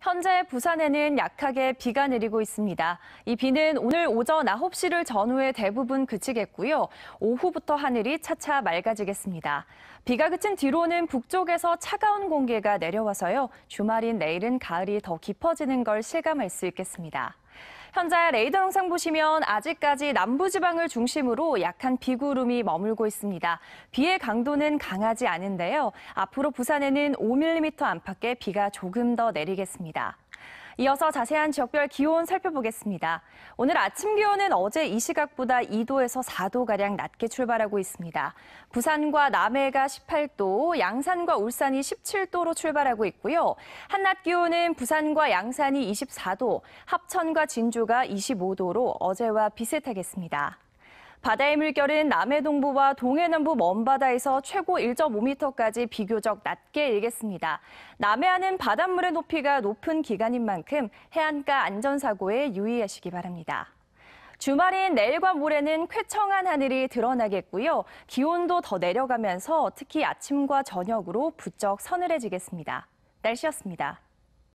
현재 부산에는 약하게 비가 내리고 있습니다. 이 비는 오늘 오전 9시를 전후에 대부분 그치겠고요. 오후부터 하늘이 차차 맑아지겠습니다. 비가 그친 뒤로는 북쪽에서 차가운 공기가 내려와서요. 주말인 내일은 가을이 더 깊어지는 걸 실감할 수 있겠습니다. 현재 레이더 영상 보시면 아직까지 남부지방을 중심으로 약한 비구름이 머물고 있습니다. 비의 강도는 강하지 않은데요. 앞으로 부산에는 5mm 안팎의 비가 조금 더 내리겠습니다. 있습니다. 이어서 자세한 지역별 기온 살펴보겠습니다. 오늘 아침 기온은 어제 이 시각보다 2도에서 4도가량 낮게 출발하고 있습니다. 부산과 남해가 18도, 양산과 울산이 17도로 출발하고 있고요. 한낮 기온은 부산과 양산이 24도, 합천과 진주가 25도로 어제와 비슷하겠습니다. 바다의 물결은 남해 동부와 동해 남부 먼바다에서 최고 1.5m까지 비교적 낮게 일겠습니다. 남해안은 바닷물의 높이가 높은 기간인 만큼 해안가 안전사고에 유의하시기 바랍니다. 주말인 내일과 모레는 쾌청한 하늘이 드러나겠고요. 기온도 더 내려가면서 특히 아침과 저녁으로 부쩍 서늘해지겠습니다. 날씨였습니다.